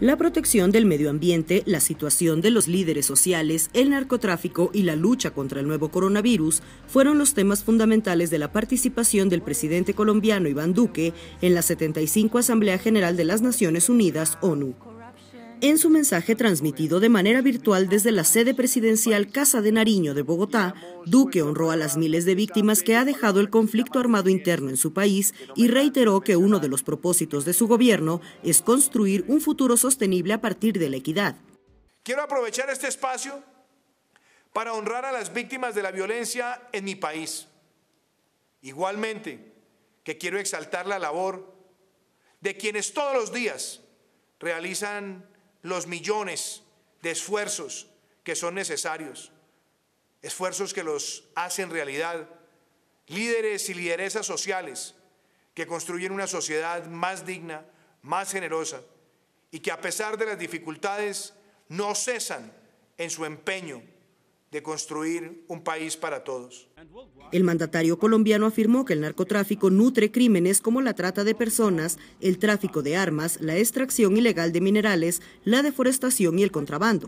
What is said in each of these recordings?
la protección del medio ambiente, la situación de los líderes sociales, el narcotráfico y la lucha contra el nuevo coronavirus fueron los temas fundamentales de la participación del presidente colombiano Iván Duque en la 75 Asamblea General de las Naciones Unidas, ONU. En su mensaje transmitido de manera virtual desde la sede presidencial Casa de Nariño de Bogotá, Duque honró a las miles de víctimas que ha dejado el conflicto armado interno en su país y reiteró que uno de los propósitos de su gobierno es construir un futuro sostenible a partir de la equidad. Quiero aprovechar este espacio para honrar a las víctimas de la violencia en mi país. Igualmente, que quiero exaltar la labor de quienes todos los días realizan los millones de esfuerzos que son necesarios, esfuerzos que los hacen realidad, líderes y lideresas sociales que construyen una sociedad más digna, más generosa y que a pesar de las dificultades no cesan en su empeño de construir un país para todos. El mandatario colombiano afirmó que el narcotráfico nutre crímenes como la trata de personas, el tráfico de armas, la extracción ilegal de minerales, la deforestación y el contrabando.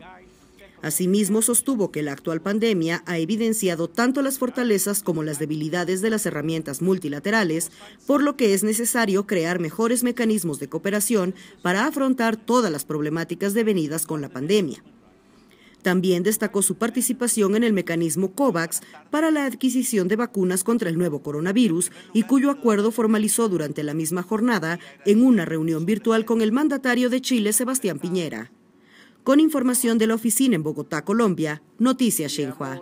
Asimismo, sostuvo que la actual pandemia ha evidenciado tanto las fortalezas como las debilidades de las herramientas multilaterales, por lo que es necesario crear mejores mecanismos de cooperación para afrontar todas las problemáticas devenidas con la pandemia. También destacó su participación en el mecanismo COVAX para la adquisición de vacunas contra el nuevo coronavirus y cuyo acuerdo formalizó durante la misma jornada en una reunión virtual con el mandatario de Chile, Sebastián Piñera. Con información de la oficina en Bogotá, Colombia, Noticias Xinhua.